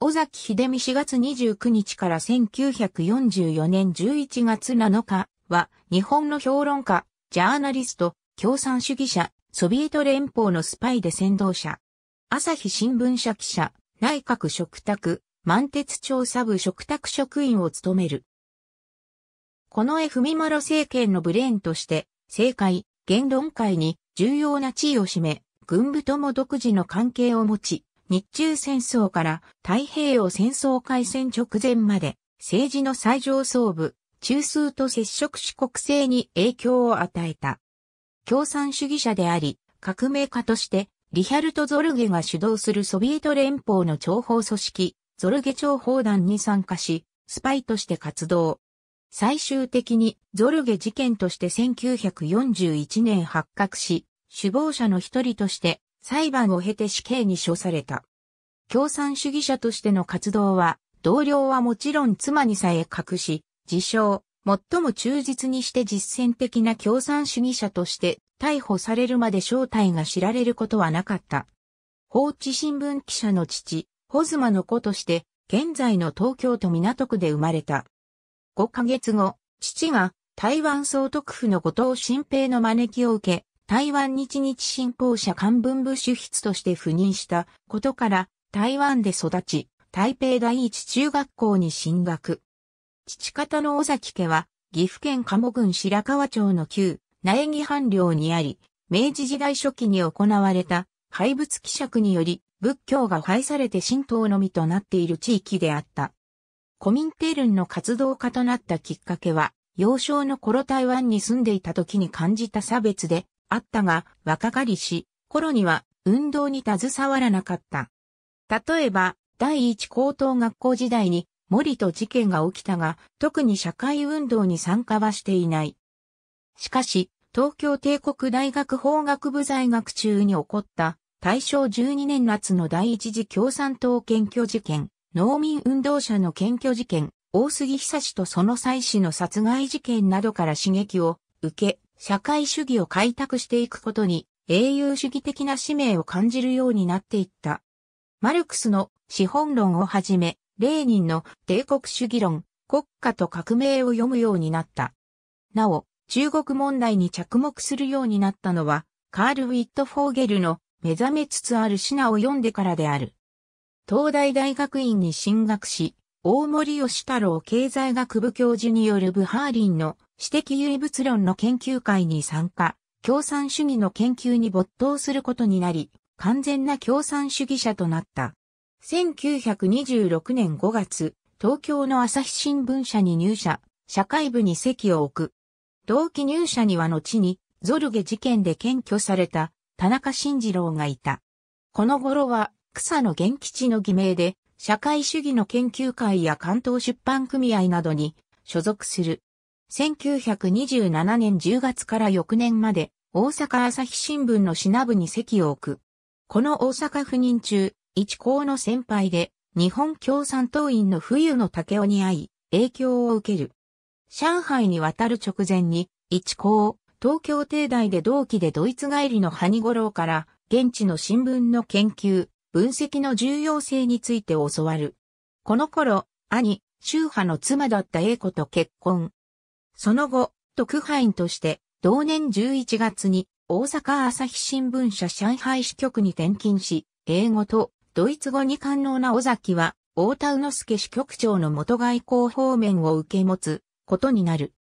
尾崎秀美4月29日から1944年11月7日は日本の評論家、ジャーナリスト、共産主義者、ソビエト連邦のスパイで先導者。朝日新聞社記者、内閣食卓、満鉄調査部食卓職員を務める。この絵文マロ政権のブレーンとして、政界、言論界に重要な地位を占め、軍部とも独自の関係を持ち、日中戦争から太平洋戦争開戦直前まで政治の最上層部、中枢と接触し国政に影響を与えた。共産主義者であり、革命家として、リヒャルト・ゾルゲが主導するソビエト連邦の諜報組織、ゾルゲ諜報団に参加し、スパイとして活動。最終的にゾルゲ事件として1941年発覚し、首謀者の一人として裁判を経て死刑に処された。共産主義者としての活動は、同僚はもちろん妻にさえ隠し、自称、最も忠実にして実践的な共産主義者として逮捕されるまで正体が知られることはなかった。放置新聞記者の父、保妻の子として、現在の東京都港区で生まれた。5ヶ月後、父が台湾総督府の後藤新平の招きを受け、台湾日日新報社漢文部主筆として赴任したことから台湾で育ち、台北第一中学校に進学。父方の尾崎家は岐阜県鴨郡白川町の旧苗木藩領にあり、明治時代初期に行われた廃物希釈により仏教が廃されて神道のみとなっている地域であった。コミンテルンの活動家となったきっかけは、幼少の頃台湾に住んでいた時に感じた差別で、あったが、若かりし、頃には運動に携わらなかった。例えば、第一高等学校時代に森と事件が起きたが、特に社会運動に参加はしていない。しかし、東京帝国大学法学部在学中に起こった大正12年夏の第一次共産党検挙事件、農民運動者の検挙事件、大杉久志とその妻子の殺害事件などから刺激を受け、社会主義を開拓していくことに英雄主義的な使命を感じるようになっていった。マルクスの資本論をはじめ、レーニンの帝国主義論、国家と革命を読むようになった。なお、中国問題に着目するようになったのは、カール・ウィット・フォーゲルの目覚めつつあるシナを読んでからである。東大大学院に進学し、大森義太郎経済学部教授によるブハーリンの私的唯物論の研究会に参加、共産主義の研究に没頭することになり、完全な共産主義者となった。1926年5月、東京の朝日新聞社に入社、社会部に席を置く。同期入社には後に、ゾルゲ事件で検挙された、田中慎二郎がいた。この頃は、草野元吉の偽名で、社会主義の研究会や関東出版組合などに所属する。1927年10月から翌年まで、大阪朝日新聞の品部に席を置く。この大阪赴任中、一校の先輩で、日本共産党員の冬の武雄に会い、影響を受ける。上海に渡る直前に、一校、東京帝大で同期でドイツ帰りのハニ五郎から、現地の新聞の研究、分析の重要性について教わる。この頃、兄、宗派の妻だった英子と結婚。その後、特派員として、同年11月に大阪朝日新聞社上海支局に転勤し、英語とドイツ語に官能な尾崎は、大田宇之助支局長の元外交方面を受け持つことになる。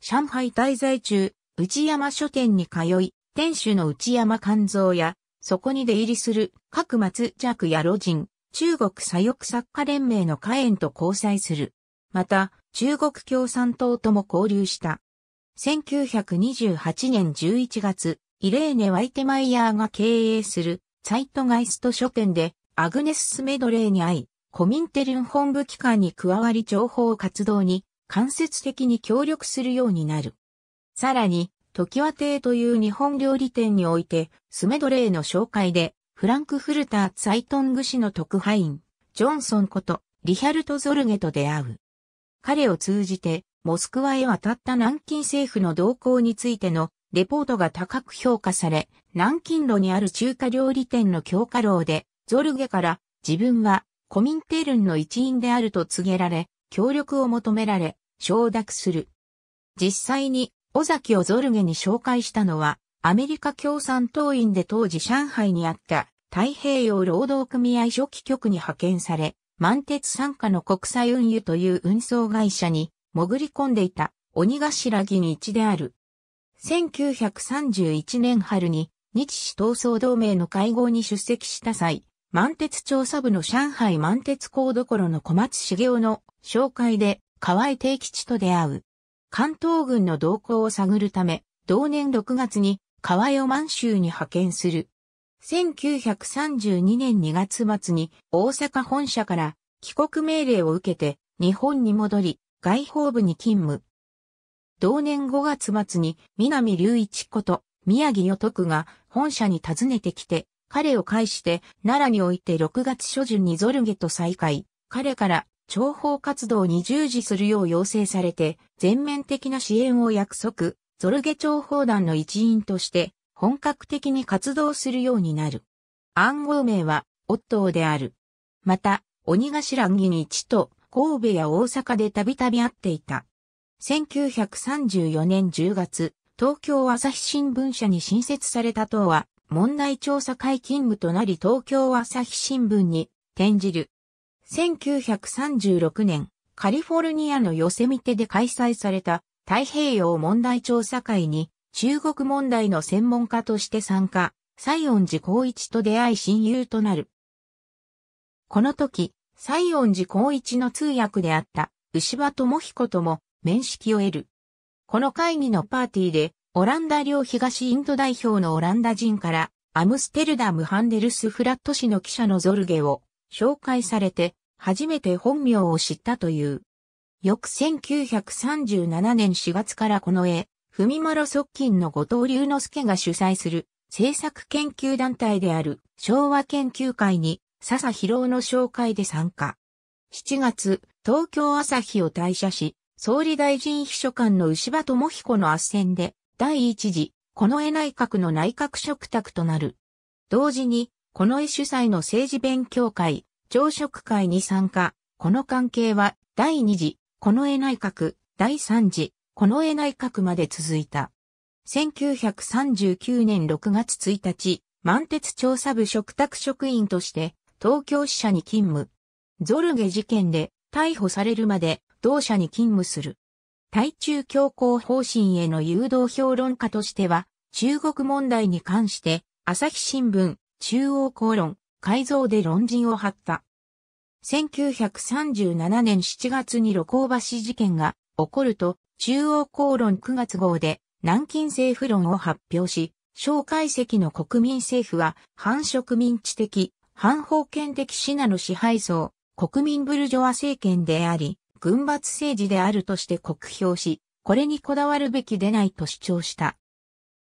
上海滞在中、内山書店に通い、店主の内山勘蔵や、そこに出入りする各松弱や路人、中国左翼作家連盟の下縁と交際する。また、中国共産党とも交流した。1928年11月、イレーネ・ワイテマイヤーが経営するサイトガイスト書店でアグネス・スメドレーに会い、コミンテルン本部機関に加わり情報活動に間接的に協力するようになる。さらに、時和亭という日本料理店において、スメドレーの紹介で、フランクフルター・ツァイトング氏の特派員、ジョンソンこと、リヒャルト・ゾルゲと出会う。彼を通じて、モスクワへ渡った南京政府の動向についてのレポートが高く評価され、南京路にある中華料理店の強化楼で、ゾルゲから自分はコミンテルンの一員であると告げられ、協力を求められ、承諾する。実際に、尾崎をゾルゲに紹介したのは、アメリカ共産党員で当時上海にあった太平洋労働組合初期局に派遣され、満鉄参加の国際運輸という運送会社に潜り込んでいた鬼頭銀一である。1931年春に日市闘争同盟の会合に出席した際、満鉄調査部の上海満鉄港どころの小松茂雄の紹介で河合定吉と出会う。関東軍の動向を探るため、同年6月に河合を満州に派遣する。1932年2月末に大阪本社から帰国命令を受けて日本に戻り外交部に勤務。同年5月末に南隆一こと宮城与徳が本社に訪ねてきて彼を介して奈良において6月初旬にゾルゲと再会。彼から諜報活動に従事するよう要請されて全面的な支援を約束。ゾルゲ諜報団の一員として本格的に活動するようになる。暗号名は、オットーである。また、鬼頭木に一と、神戸や大阪でたびたび会っていた。1934年10月、東京朝日新聞社に新設された党は、問題調査会勤務となり東京朝日新聞に転じる。1936年、カリフォルニアのヨセミテで開催された太平洋問題調査会に中国問題の専門家として参加、西恩寺光一と出会い親友となる。この時、西恩寺光一の通訳であった牛場智彦とも面識を得る。この会議のパーティーで、オランダ領東インド代表のオランダ人から、アムステルダムハンデルスフラット市の記者のゾルゲを紹介されて、初めて本名を知ったという。翌1937年4月からこの絵、文ろ側近の後藤龍之介が主催する政策研究団体である昭和研究会に笹博夫の紹介で参加。7月、東京朝日を退社し、総理大臣秘書官の牛場智彦の圧戦で、第一次、近衛内閣の内閣食卓となる。同時に、近衛主催の政治勉強会、朝食会に参加。この関係は、第二次、近衛内閣、第三次、近衛内閣まで続いた。1939年6月1日、満鉄調査部嘱託職員として東京支社に勤務。ゾルゲ事件で逮捕されるまで同社に勤務する。対中強硬方針への誘導評論家としては、中国問題に関して、朝日新聞、中央公論、改造で論陣を張った。1937年7月に路高橋事件が起こると、中央公論9月号で南京政府論を発表し、蒋介石の国民政府は反植民地的、反封建的シナの支配層、国民ブルジョア政権であり、軍閥政治であるとして酷評し、これにこだわるべきでないと主張した。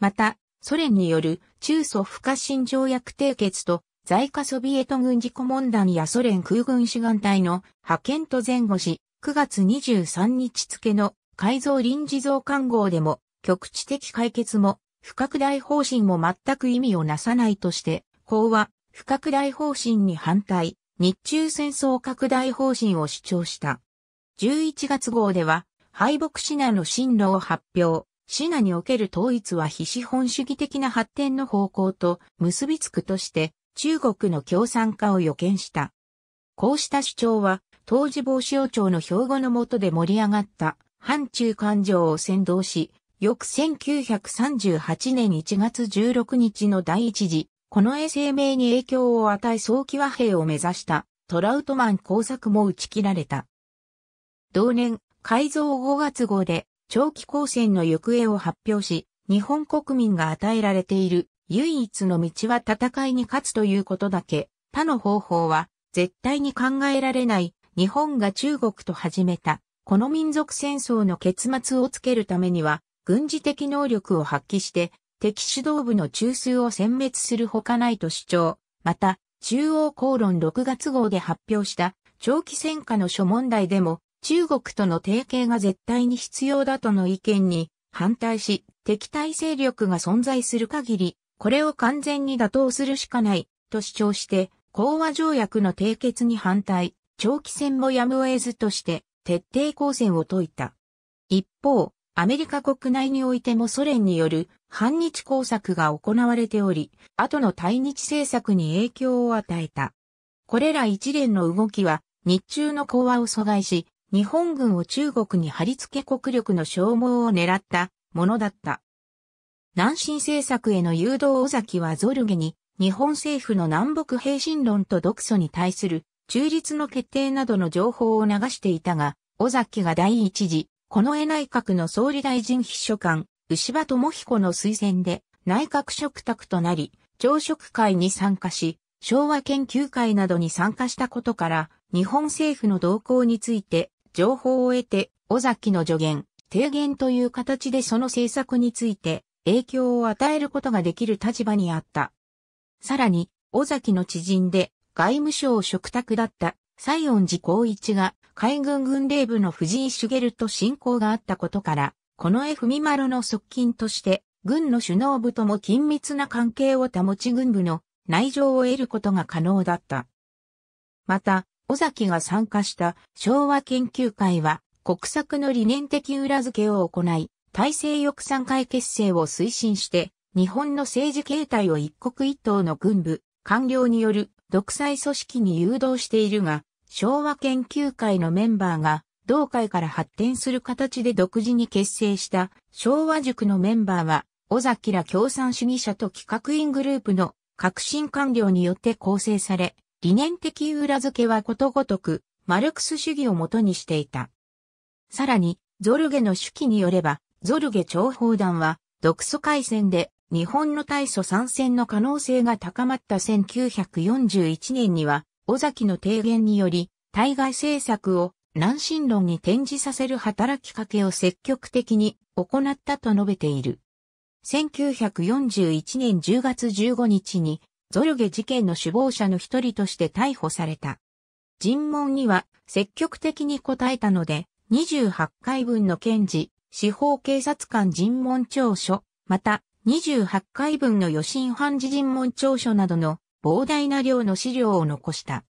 また、ソ連による中ソ不可侵条約締結と在下ソビエト軍事顧問団やソ連空軍志願隊の派遣と前後し、9月23日付の改造臨時増刊号でも、局地的解決も、不拡大方針も全く意味をなさないとして、法は、不拡大方針に反対、日中戦争拡大方針を主張した。11月号では、敗北シナの進路を発表。シナにおける統一は非資本主義的な発展の方向と結びつくとして、中国の共産化を予見した。こうした主張は、当時防止王朝の標語の下で盛り上がった反中感情を先導し、翌1938年1月16日の第一次、この衛生命に影響を与え早期和平を目指したトラウトマン工作も打ち切られた。同年、改造5月号で長期抗戦の行方を発表し、日本国民が与えられている唯一の道は戦いに勝つということだけ、他の方法は絶対に考えられない日本が中国と始めた、この民族戦争の結末をつけるためには、軍事的能力を発揮して、敵指導部の中枢を殲滅するほかないと主張。また、中央公論6月号で発表した長期戦下の諸問題でも中国との提携が絶対に必要だとの意見に反対し敵対勢力が存在する限りこれを完全に打倒するしかないと主張して講和条約の締結に反対長期戦もやむを得ずとして徹底抗戦を解いた。一方、アメリカ国内においてもソ連による反日工作が行われており、後の対日政策に影響を与えた。これら一連の動きは、日中の講和を阻害し、日本軍を中国に貼り付け国力の消耗を狙ったものだった。南進政策への誘導尾崎はゾルゲに、日本政府の南北平進論と独ソに対する中立の決定などの情報を流していたが、尾崎が第一次、近衛内閣の総理大臣秘書官、牛場智彦の推薦で内閣食卓となり、朝食会に参加し、昭和研究会などに参加したことから、日本政府の動向について情報を得て、尾崎の助言、提言という形でその政策について影響を与えることができる立場にあった。さらに、尾崎の知人で外務省嘱託だった西園寺光一が海軍軍令部の藤井茂と親交があったことから、この絵文丸の側近として、軍の首脳部とも緊密な関係を保ち軍部の内情を得ることが可能だった。また、尾崎が参加した昭和研究会は、国策の理念的裏付けを行い、体制翼賛会結成を推進して、日本の政治形態を一国一党の軍部、官僚による独裁組織に誘導しているが、昭和研究会のメンバーが、同会から発展する形で独自に結成した昭和塾のメンバーは、尾崎ら共産主義者と企画員グループの革新官僚によって構成され、理念的裏付けはことごとく、マルクス主義をもとにしていた。さらに、ゾルゲの手記によれば、ゾルゲ諜報団は、独ソ回戦で日本の大祖参戦の可能性が高まった1941年には、尾崎の提言により、対外政策を南進論に転じさせる働きかけを積極的に行ったと述べている。1941年10月15日に、ゾルゲ事件の首謀者の一人として逮捕された。尋問には積極的に答えたので、28回分の検事、司法警察官尋問調書、また28回分の予診判事尋問調書などの膨大な量の資料を残した。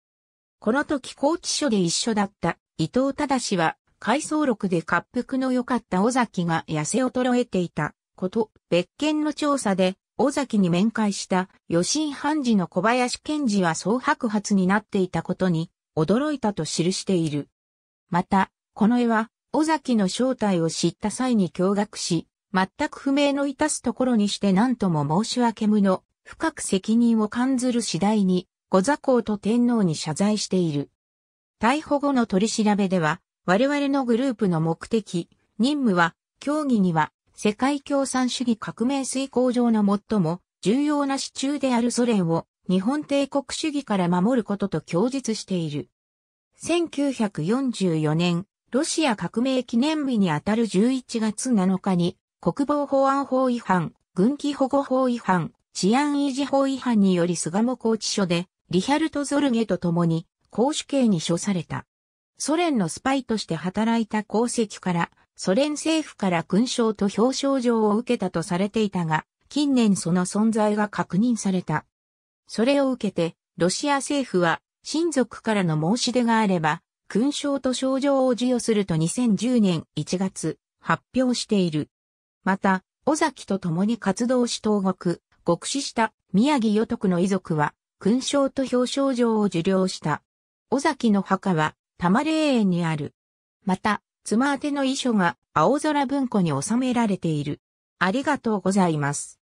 この時高知署で一緒だった伊藤忠は回想録で滑腹の良かった尾崎が痩せ衰えていたこと、別件の調査で尾崎に面会した予診判事の小林賢治は総白髪になっていたことに驚いたと記している。また、この絵は尾崎の正体を知った際に驚愕し、全く不明のいたすところにして何とも申し訳無の、深く責任を感ずる次第に、御座公と天皇に謝罪している。逮捕後の取り調べでは、我々のグループの目的、任務は、協議には、世界共産主義革命遂行上の最も重要な支柱であるソ連を日本帝国主義から守ることと供述している。1944年、ロシア革命記念日にあたる11月7日に、国防法案法違反、軍記保護法違反、治安維持法違反により巣鴨拘置所で、リヒャルト・ゾルゲと共に、公主刑に処された。ソ連のスパイとして働いた功績から、ソ連政府から勲章と表彰状を受けたとされていたが、近年その存在が確認された。それを受けて、ロシア政府は、親族からの申し出があれば、勲章と賞状を授与すると2010年1月、発表している。また、尾崎と共に活動し東国、極死した宮城与徳の遺族は、勲章と表彰状を受領した。尾崎の墓は、玉霊園にある。また、妻宛の遺書が青空文庫に収められている。ありがとうございます。